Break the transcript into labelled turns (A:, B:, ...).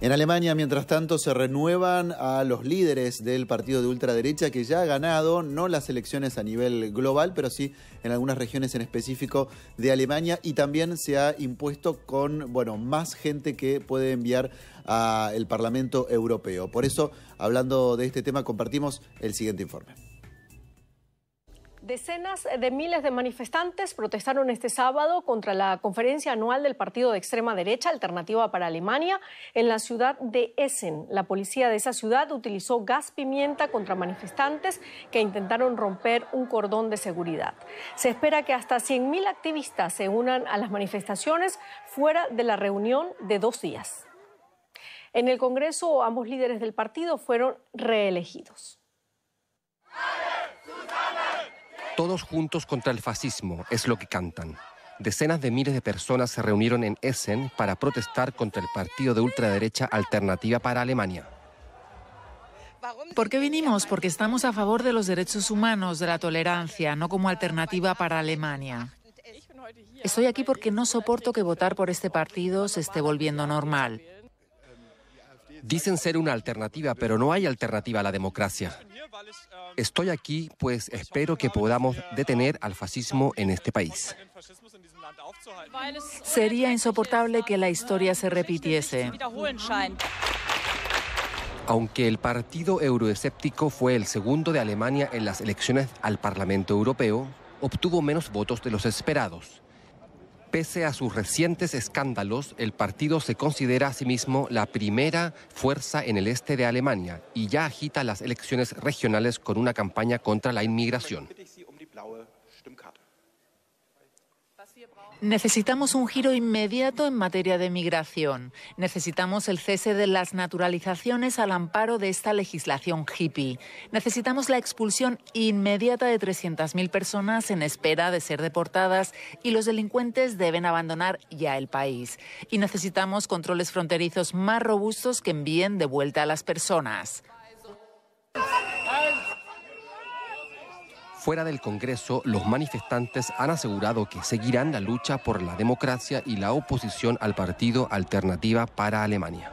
A: En Alemania, mientras tanto, se renuevan a los líderes del partido de ultraderecha que ya ha ganado, no las elecciones a nivel global, pero sí en algunas regiones en específico de Alemania y también se ha impuesto con, bueno, más gente que puede enviar al Parlamento Europeo. Por eso, hablando de este tema, compartimos el siguiente informe.
B: Decenas de miles de manifestantes protestaron este sábado contra la conferencia anual del partido de extrema derecha Alternativa para Alemania en la ciudad de Essen. La policía de esa ciudad utilizó gas pimienta contra manifestantes que intentaron romper un cordón de seguridad. Se espera que hasta 100.000 activistas se unan a las manifestaciones fuera de la reunión de dos días. En el Congreso, ambos líderes del partido fueron reelegidos.
C: Todos juntos contra el fascismo es lo que cantan. Decenas de miles de personas se reunieron en Essen para protestar contra el partido de ultraderecha Alternativa para Alemania.
A: ¿Por qué vinimos? Porque estamos a favor de los derechos humanos, de la tolerancia, no como alternativa para Alemania. Estoy aquí porque no soporto que votar por este partido se esté volviendo normal.
C: Dicen ser una alternativa, pero no hay alternativa a la democracia. Estoy aquí, pues espero que podamos detener al fascismo en este país.
A: Sería insoportable que la historia se repitiese.
C: Aunque el partido euroescéptico fue el segundo de Alemania en las elecciones al Parlamento Europeo, obtuvo menos votos de los esperados pese a sus recientes escándalos, el partido se considera a sí mismo la primera fuerza en el este de Alemania y ya agita las elecciones regionales con una campaña contra la inmigración.
A: Necesitamos un giro inmediato en materia de migración. Necesitamos el cese de las naturalizaciones al amparo de esta legislación hippie. Necesitamos la expulsión inmediata de 300.000 personas en espera de ser deportadas y los delincuentes deben abandonar ya el país. Y necesitamos controles fronterizos más robustos que envíen de vuelta a las personas.
C: Fuera del Congreso, los manifestantes han asegurado que seguirán la lucha por la democracia y la oposición al partido Alternativa para Alemania.